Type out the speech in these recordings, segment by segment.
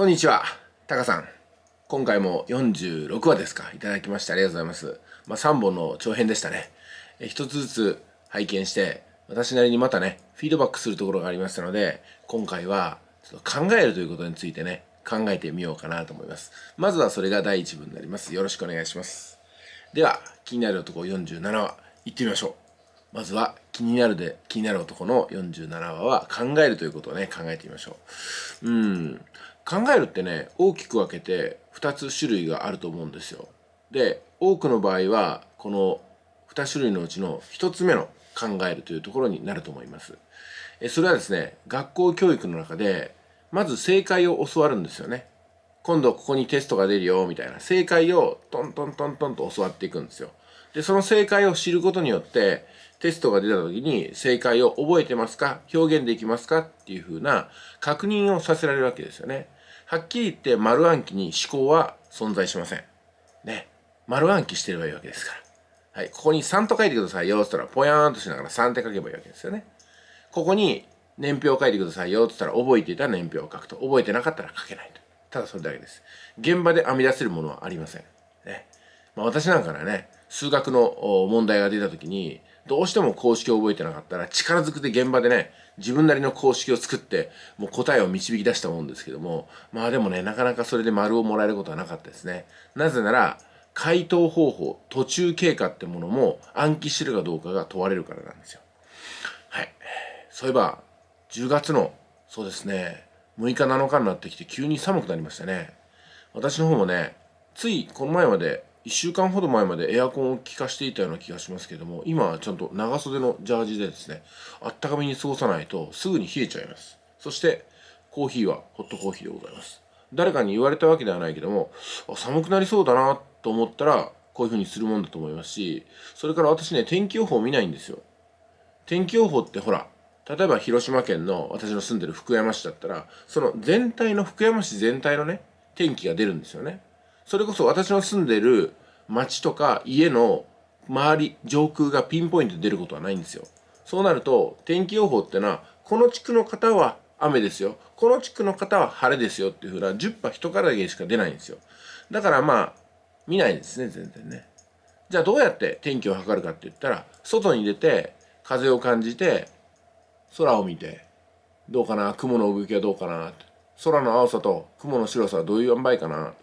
こんにちは、タカさん。今回も46話ですか、いただきましてありがとうございます。まあ、3本の長編でしたね。え1つずつ拝見して、私なりにまたね、フィードバックするところがありましたので、今回はちょっと考えるということについてね、考えてみようかなと思います。まずはそれが第1部になります。よろしくお願いします。では、気になる男47話、行ってみましょう。まずは、気になるで、気になる男の47話は考えるということをね、考えてみましょう。うん。考えるってね大きく分けて2つ種類があると思うんですよ。で多くの場合はこの2種類のうちの1つ目の考えるというところになると思います。それはですね学校教育の中でまず正解を教わるんですよね。今度ここにテストが出るよみたいな正解をトントントントンと教わっていくんですよ。でその正解を知ることによってテストが出た時に正解を覚えてますか表現できますかっていう風な確認をさせられるわけですよね。はっきり言って丸暗記に思考は存在しません。ね。丸暗記してればいいわけですから。はい。ここに3と書いてくださいよ、つったら、ぽやーんとしながら3って書けばいいわけですよね。ここに年表を書いてくださいよ、つったら、覚えていた年表を書くと。覚えてなかったら書けないと。ただそれだけです。現場で編み出せるものはありません。ね。まあ私なんかね、数学の問題が出た時に、どうしても公式を覚えてなかったら力ずくで現場でね自分なりの公式を作ってもう答えを導き出したもんですけどもまあでもねなかなかそれで丸をもらえることはなかったですねなぜなら回答方法途中経過ってものも暗記してるかどうかが問われるからなんですよはいそういえば10月のそうですね6日7日になってきて急に寒くなりましたね私の方もねついこの前まで1週間ほど前までエアコンを効かしていたような気がしますけども今はちゃんと長袖のジャージでですねあったかめに過ごさないとすぐに冷えちゃいますそしてコーヒーはホットコーヒーでございます誰かに言われたわけではないけども寒くなりそうだなと思ったらこういうふうにするもんだと思いますしそれから私ね天気予報見ないんですよ天気予報ってほら例えば広島県の私の住んでる福山市だったらその全体の福山市全体のね天気が出るんですよねそれこそ私の住んでる町とか家の周り上空がピンポイントで出ることはないんですよそうなると天気予報ってのはこの地区の方は雨ですよこの地区の方は晴れですよっていうふうな10波一からだけしか出ないんですよだからまあ見ないですね全然ねじゃあどうやって天気を測るかって言ったら外に出て風を感じて空を見てどうかな雲の動きはどうかな空の青さと雲の白さはどういう塩梅かな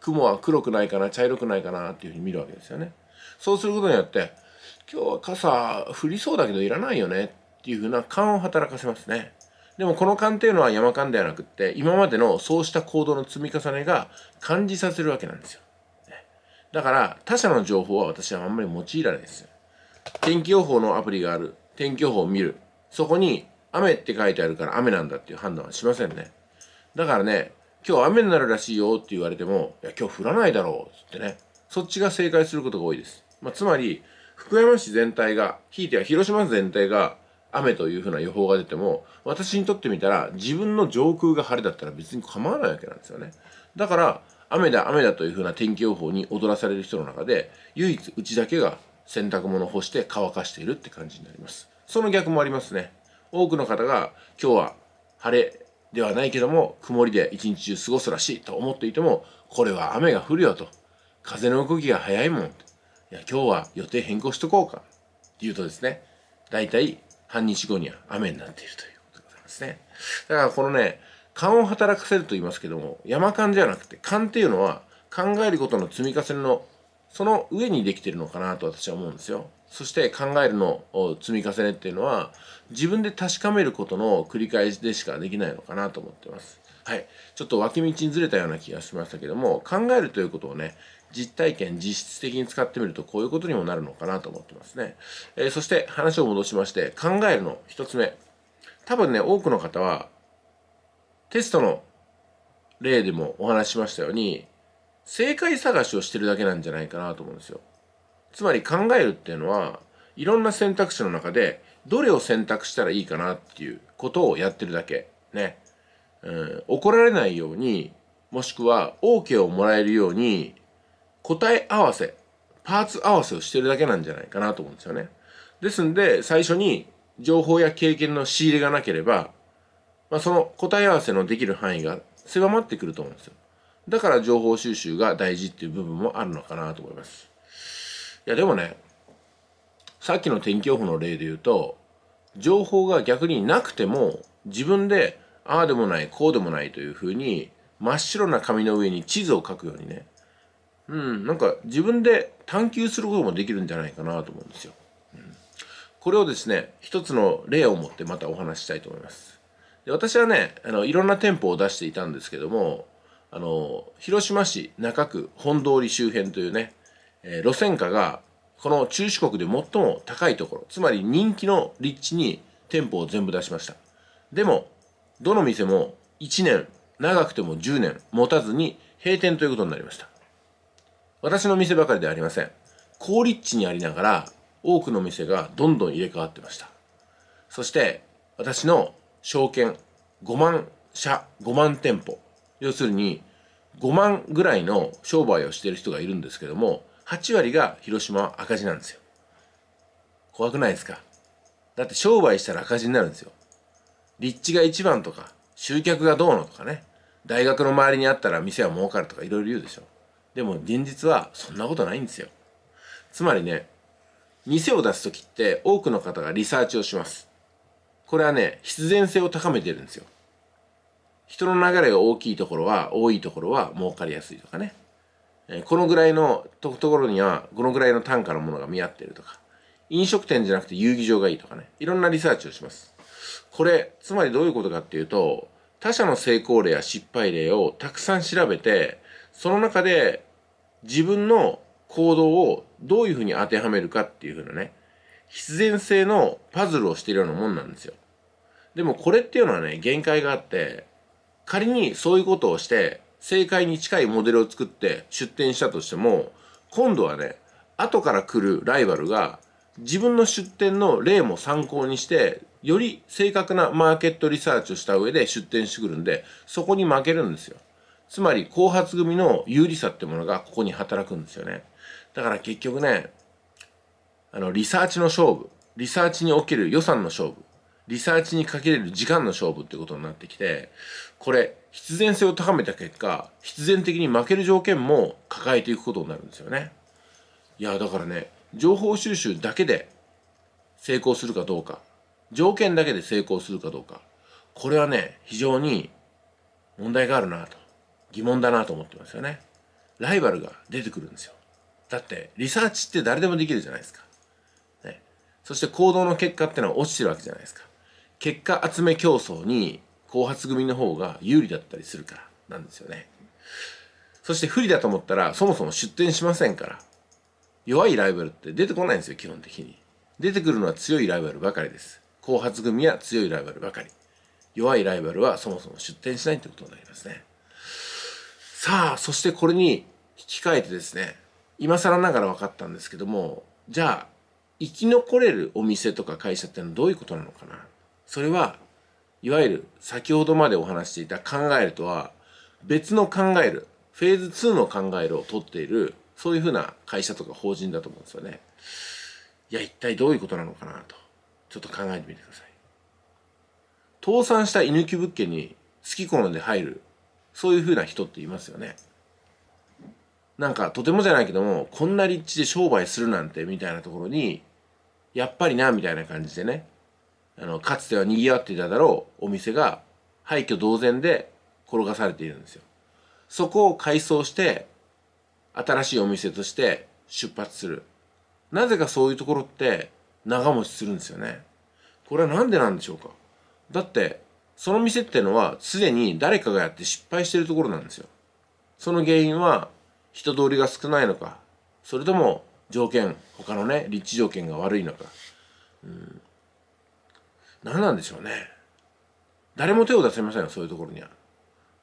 雲は黒くないかな茶色くないかなっていうふうに見るわけですよね。そうすることによって今日は傘降りそうだけどいらないよねっていうふうな勘を働かせますね。でもこの勘っていうのは山勘ではなくって今までのそうした行動の積み重ねが感じさせるわけなんですよ。だから他者の情報は私はあんまり用いられないです。天気予報のアプリがある。天気予報を見る。そこに雨って書いてあるから雨なんだっていう判断はしませんね。だからね、今日雨になるらしいよって言われても、いや、今日降らないだろうってね、そっちが正解することが多いです。まあ、つまり、福山市全体が、ひいては広島全体が雨というふうな予報が出ても、私にとってみたら、自分の上空が晴れだったら別に構わないわけなんですよね。だから、雨だ雨だというふうな天気予報に踊らされる人の中で、唯一うちだけが洗濯物を干して乾かしているって感じになります。その逆もありますね。多くの方が今日は晴れではないけども曇りで一日中過ごすらしいと思っていてもこれは雨が降るよと風の動きが早いもんいや今日は予定変更しとこうかっていうとですね大体半日後には雨になっているということでございますねだからこのね勘を働かせると言いますけども山勘じゃなくて勘っていうのは考えることの積み重ねのその上にできてるのかなと私は思うんですよそして考えるの積み重ねっていうのは自分で確かめることの繰り返しでしかできないのかなと思ってます。はい。ちょっと脇道にずれたような気がしましたけども、考えるということをね、実体験、実質的に使ってみるとこういうことにもなるのかなと思ってますね。えー、そして話を戻しまして、考えるの一つ目。多分ね、多くの方は、テストの例でもお話ししましたように、正解探しをしてるだけなんじゃないかなと思うんですよ。つまり考えるっていうのはいろんな選択肢の中でどれを選択したらいいかなっていうことをやってるだけね、うん、怒られないようにもしくは OK をもらえるように答え合わせパーツ合わせをしてるだけなんじゃないかなと思うんですよねですんで最初に情報や経験の仕入れがなければ、まあ、その答え合わせのできる範囲が狭まってくると思うんですよだから情報収集が大事っていう部分もあるのかなと思いますいやでもねさっきの天気予報の例で言うと情報が逆になくても自分でああでもないこうでもないというふうに真っ白な紙の上に地図を書くようにねうんなんか自分で探求することもできるんじゃないかなと思うんですよ。うん、これをですね一つの例を持ってまたお話したいと思います。で私はねあのいろんな店舗を出していたんですけどもあの広島市中区本通り周辺というねえ路線価がこの中四国で最も高いところつまり人気の立地に店舗を全部出しましたでもどの店も1年長くても10年持たずに閉店ということになりました私の店ばかりではありません好立地にありながら多くの店がどんどん入れ替わってましたそして私の証券5万社5万店舗要するに5万ぐらいの商売をしている人がいるんですけども8割が広島は赤字なんですよ。怖くないですかだって商売したら赤字になるんですよ。立地が一番とか、集客がどうのとかね。大学の周りにあったら店は儲かるとかいろいろ言うでしょ。でも現実はそんなことないんですよ。つまりね、店を出す時って多くの方がリサーチをします。これはね、必然性を高めてるんですよ。人の流れが大きいところは、多いところは儲かりやすいとかね。えこのぐらいのところにはこのぐらいの単価のものが見合ってるとか飲食店じゃなくて遊技場がいいとかねいろんなリサーチをしますこれつまりどういうことかっていうと他社の成功例や失敗例をたくさん調べてその中で自分の行動をどういうふうに当てはめるかっていうふうなね必然性のパズルをしているようなもんなんですよでもこれっていうのはね限界があって仮にそういうことをして正解に近いモデルを作って出店したとしても今度はね後から来るライバルが自分の出店の例も参考にしてより正確なマーケットリサーチをした上で出店してくるんでそこに負けるんですよつまり後発組の有利さってものがここに働くんですよねだから結局ねあのリサーチの勝負リサーチにおける予算の勝負リサーチにかけれる時間の勝負ってことになってきて、これ、必然性を高めた結果、必然的に負ける条件も抱えていくことになるんですよね。いや、だからね、情報収集だけで成功するかどうか、条件だけで成功するかどうか、これはね、非常に問題があるなと、疑問だなと思ってますよね。ライバルが出てくるんですよ。だって、リサーチって誰でもできるじゃないですか。ね。そして行動の結果ってのは落ちてるわけじゃないですか。結果集め競争に後発組の方が有利だったりするからなんですよね。そして不利だと思ったらそもそも出店しませんから弱いライバルって出てこないんですよ基本的に。出てくるのは強いライバルばかりです。後発組は強いライバルばかり。弱いライバルはそもそも出店しないってことになりますね。さあ、そしてこれに引き換えてですね、今更ながら分かったんですけども、じゃあ、生き残れるお店とか会社ってのはどういうことなのかなそれはいわゆる先ほどまでお話していた考えるとは別の考えるフェーズ2の考えるを取っているそういうふうな会社とか法人だと思うんですよね。いや一体どういうことなのかなとちょっと考えてみてください。倒産した居抜き物件に好き好んで入るそういうふうな人っていますよね。なんかとてもじゃないけどもこんな立地で商売するなんてみたいなところにやっぱりなみたいな感じでねあのかつては賑わっていただろうお店が廃墟同然で転がされているんですよそこを改装して新しいお店として出発するなぜかそういうところって長持ちするんですよねこれは何でなんでしょうかだってその店ってのはすでに誰かがやって失敗してるところなんですよその原因は人通りが少ないのかそれとも条件他のね立地条件が悪いのか、うん、何なんでしょうね誰も手を出せませんよそういうところには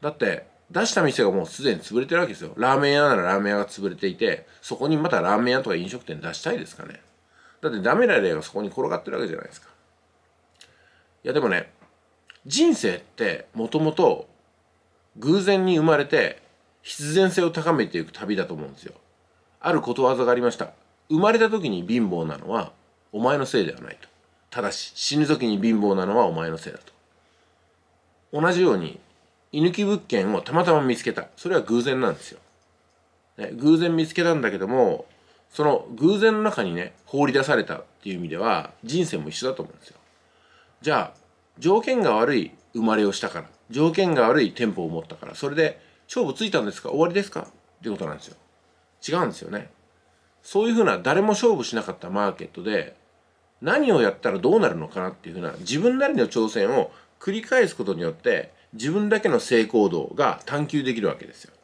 だって出した店がもうすでに潰れてるわけですよラーメン屋ならラーメン屋が潰れていてそこにまたラーメン屋とか飲食店出したいですかねだってダメな例がそこに転がってるわけじゃないですかいやでもね人生ってもともと偶然に生まれて必然性を高めていく旅だと思うんですよあることわざがありました生まれた時に貧乏なのはお前のせいではないとただし死ぬ時に貧乏なのはお前のせいだと同じように居抜き物件をたまたま見つけたそれは偶然なんですよ、ね、偶然見つけたんだけどもその偶然の中にね放り出されたっていう意味では人生も一緒だと思うんですよじゃあ条件が悪い生まれをしたから条件が悪い店舗を持ったからそれで勝負ついたんですか終わりですかっていうことなんですよ違うんですよねそういうふうな誰も勝負しなかったマーケットで何をやったらどうなるのかなっていうふうな自分なりの挑戦を繰り返すことによって自分だけの成功度が探求できるわけですよ。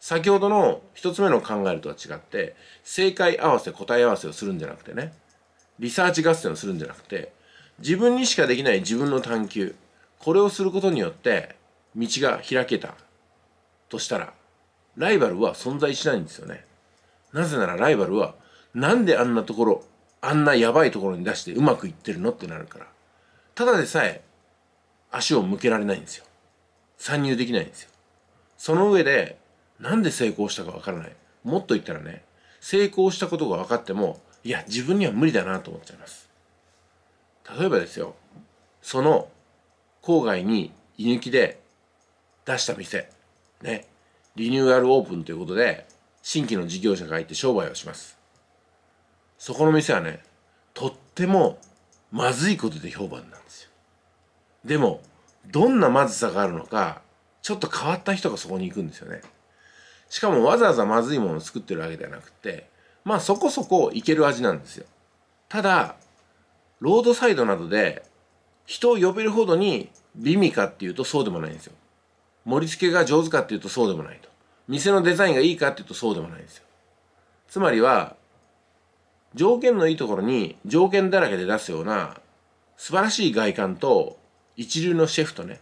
先ほどの一つ目の考えるとは違って正解合わせ答え合わせをするんじゃなくてねリサーチ合戦をするんじゃなくて自分にしかできない自分の探求これをすることによって道が開けたとしたらライバルは存在しないんですよねなぜならライバルはなんであんなところあんなやばいところに出してうまくいってるのってなるからただでさえ足を向けられないんですよ参入できないんですよその上でなんで成功したかわからないもっと言ったらね成功したことが分かってもいや自分には無理だなと思っちゃいます例えばですよその郊外に居抜きで出した店ねリニューアルオープンということで新規の事業者が入って商売をしますそこの店はねとってもまずいことで評判なんですよでもどんなまずさがあるのかちょっと変わった人がそこに行くんですよねしかもわざわざまずいものを作ってるわけではなくてまあそこそこいける味なんですよただロードサイドなどで人を呼べるほどに美味かっていうとそうでもないんですよ盛り付けが上手かっていうとそうでもないと店のデザインがいいかっていうとそうでもないんですよつまりは条件のいいところに条件だらけで出すような素晴らしい外観と一流のシェフとね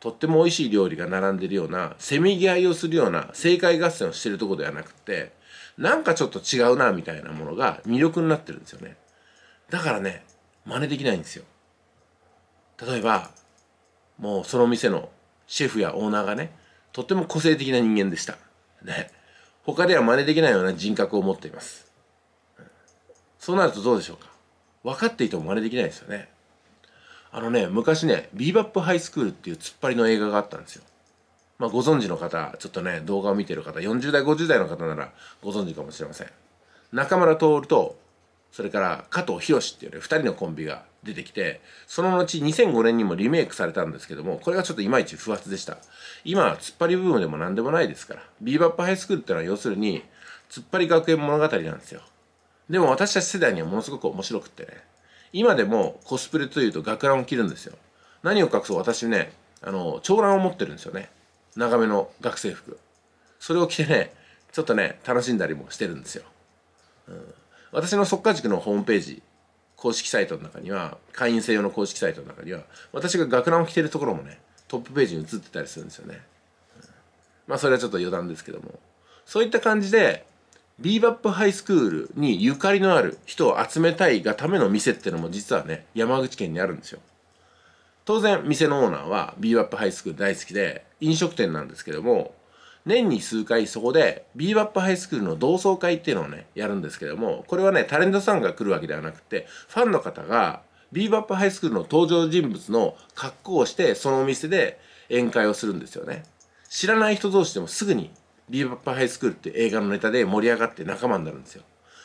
とっても美味しい料理が並んでるようなせめぎ合いをするような正解合戦をしてるとこではなくってなんかちょっと違うなみたいなものが魅力になってるんですよねだからね真似できないんですよ例えばもうその店のシェフやオーナーがねとっても個性的な人間でしたね他では真似できないような人格を持っていますそうなるとどうでしょうか分かっていても真似できないですよねあのね昔ねビーバップハイスクールっていう突っ張りの映画があったんですよまあご存知の方ちょっとね動画を見てる方40代50代の方ならご存知かもしれません中村徹とそれから加藤博っていうね人のコンビが出てきてその後2005年にもリメイクされたんですけどもこれがちょっといまいち不発でした今は突っ張り部分でも何でもないですからビーバップハイスクールってのは要するに突っ張り学園物語なんですよでも私たち世代にはものすごく面白くってね、今でもコスプレというと学ランを着るんですよ。何を隠そう私ね、あの、長蘭を持ってるんですよね。長めの学生服。それを着てね、ちょっとね、楽しんだりもしてるんですよ。うん、私の即化塾のホームページ、公式サイトの中には、会員制用の公式サイトの中には、私が学ランを着てるところもね、トップページに映ってたりするんですよね。うん、まあそれはちょっと余談ですけども。そういった感じで、ビーバップハイスクールにゆかりのある人を集めたいがための店ってのも実はね、山口県にあるんですよ。当然、店のオーナーはビーバップハイスクール大好きで、飲食店なんですけども、年に数回そこでビーバップハイスクールの同窓会っていうのをね、やるんですけども、これはね、タレントさんが来るわけではなくて、ファンの方がビーバップハイスクールの登場人物の格好をして、そのお店で宴会をするんですよね。知らない人同士でもすぐにビーバッパハイスクールって映画のネタで盛り上がって仲間になるんですよ。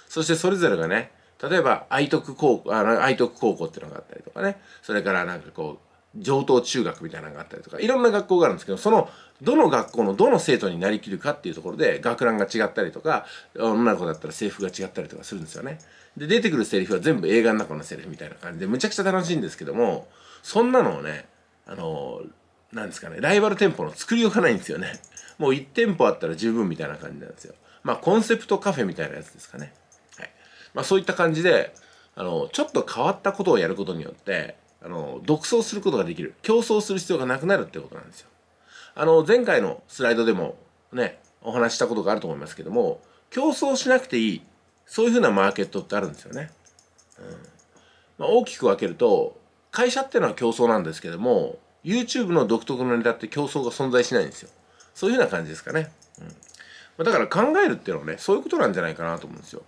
そしてそれぞれがね、例えば愛徳高校、あ愛徳高校ってのがあったりとかね、それからなんかこう、上等中学みたいなのがあったりとか、いろんな学校があるんですけど、その、どの学校のどの生徒になりきるかっていうところで、学ランが違ったりとか、女の子だったら制服が違ったりとかするんですよね。で、出てくるセリフは全部映画の中のセリフみたいな感じで、むちゃくちゃ楽しいんですけども、そんなのをね、あのなんですかねライバル店舗の作りようがないんですよねもう1店舗あったら十分みたいな感じなんですよまあコンセプトカフェみたいなやつですかねはいまあそういった感じであのちょっと変わったことをやることによってあの独走することができる競争する必要がなくなるってことなんですよあの前回のスライドでもねお話したことがあると思いますけども競争しなくていいそういうふうなマーケットってあるんですよね、うんまあ、大きく分けると会社っていうのは競争なんですけども YouTube の独特のネタって競争が存在しないんですよ。そういうふうな感じですかね。うん、だから考えるっていうのはね、そういうことなんじゃないかなと思うんですよ。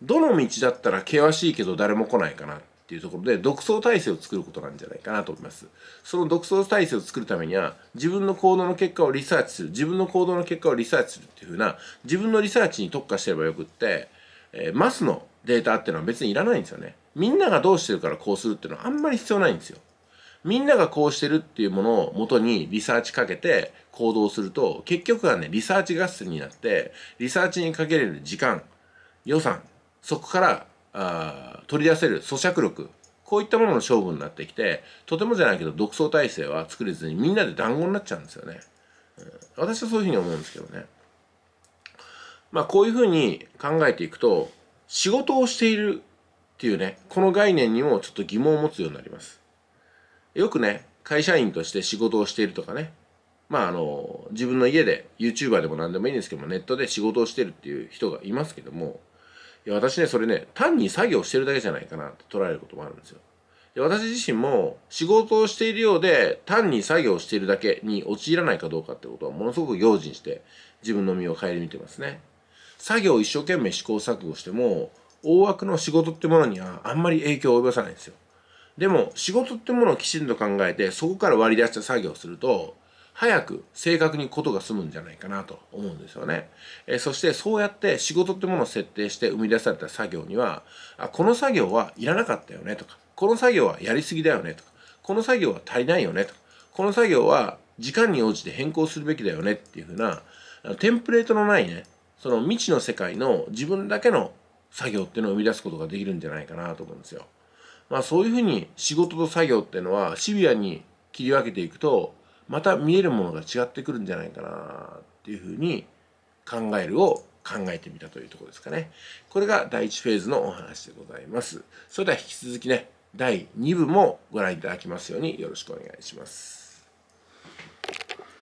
どの道だったら険しいけど誰も来ないかなっていうところで独創体制を作ることなんじゃないかなと思います。その独創体制を作るためには自分の行動の結果をリサーチする、自分の行動の結果をリサーチするっていうふうな自分のリサーチに特化してればよくって、えー、マスのデータっていうのは別にいらないんですよね。みんながどうしてるからこうするっていうのはあんまり必要ないんですよ。みんながこうしてるっていうものを元にリサーチかけて行動すると、結局はね、リサーチ合戦になって、リサーチにかけれる時間、予算、そこからあ取り出せる咀嚼力、こういったものの勝負になってきて、とてもじゃないけど独走体制は作れずにみんなで団子になっちゃうんですよね。うん、私はそういうふうに思うんですけどね。まあこういうふうに考えていくと、仕事をしているっていうね、この概念にもちょっと疑問を持つようになります。よくね、会社員として仕事をしているとかね、まああの、自分の家で YouTuber でも何でもいいんですけども、ネットで仕事をしてるっていう人がいますけども、いや私ね、それね、単に作業してるだけじゃないかなって捉えることもあるんですよ。で私自身も仕事をしているようで単に作業しているだけに陥らないかどうかってことはものすごく用心して自分の身を顧みてますね。作業を一生懸命試行錯誤しても大枠の仕事ってものにはあんまり影響を及ぼさないんですよ。でも仕事ってものをきちんと考えてそこから割り出した作業をすると早く正確にことが済むんじゃないかなと思うんですよね。えそしてそうやって仕事ってものを設定して生み出された作業にはあこの作業はいらなかったよねとかこの作業はやりすぎだよねとかこの作業は足りないよねとかこの作業は時間に応じて変更するべきだよねっていうふうなテンプレートのないねその未知の世界の自分だけの作業っていうのを生み出すことができるんじゃないかなと思うんですよ。まあ、そういうふうに仕事と作業っていうのはシビアに切り分けていくとまた見えるものが違ってくるんじゃないかなっていうふうに考えるを考えてみたというところですかね。これが第1フェーズのお話でございます。それでは引き続きね、第2部もご覧いただきますようによろしくお願いします。